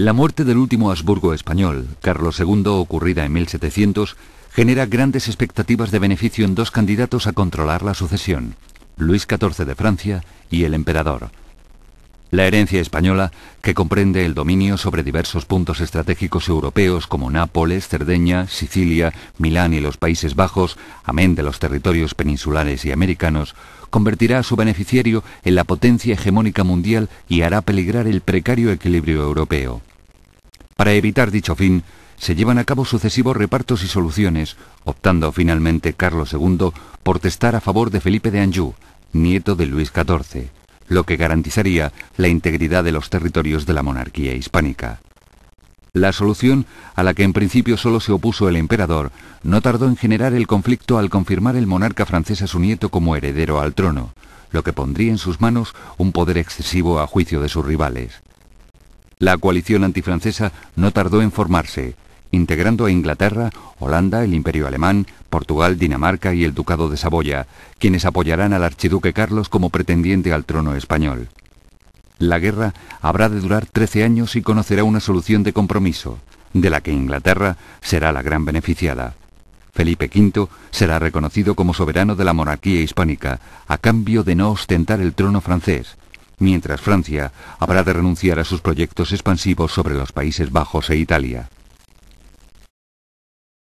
La muerte del último Habsburgo español, Carlos II, ocurrida en 1700, genera grandes expectativas de beneficio en dos candidatos a controlar la sucesión, Luis XIV de Francia y el emperador. La herencia española, que comprende el dominio sobre diversos puntos estratégicos europeos como Nápoles, Cerdeña, Sicilia, Milán y los Países Bajos, amén de los territorios peninsulares y americanos, convertirá a su beneficiario en la potencia hegemónica mundial y hará peligrar el precario equilibrio europeo. Para evitar dicho fin, se llevan a cabo sucesivos repartos y soluciones, optando finalmente Carlos II por testar a favor de Felipe de Anjou, nieto de Luis XIV, lo que garantizaría la integridad de los territorios de la monarquía hispánica. La solución, a la que en principio solo se opuso el emperador, no tardó en generar el conflicto al confirmar el monarca francés a su nieto como heredero al trono, lo que pondría en sus manos un poder excesivo a juicio de sus rivales. La coalición antifrancesa no tardó en formarse, integrando a Inglaterra, Holanda, el Imperio Alemán, Portugal, Dinamarca y el Ducado de Saboya, quienes apoyarán al archiduque Carlos como pretendiente al trono español. La guerra habrá de durar 13 años y conocerá una solución de compromiso, de la que Inglaterra será la gran beneficiada. Felipe V será reconocido como soberano de la monarquía hispánica, a cambio de no ostentar el trono francés, mientras Francia habrá de renunciar a sus proyectos expansivos sobre los Países Bajos e Italia.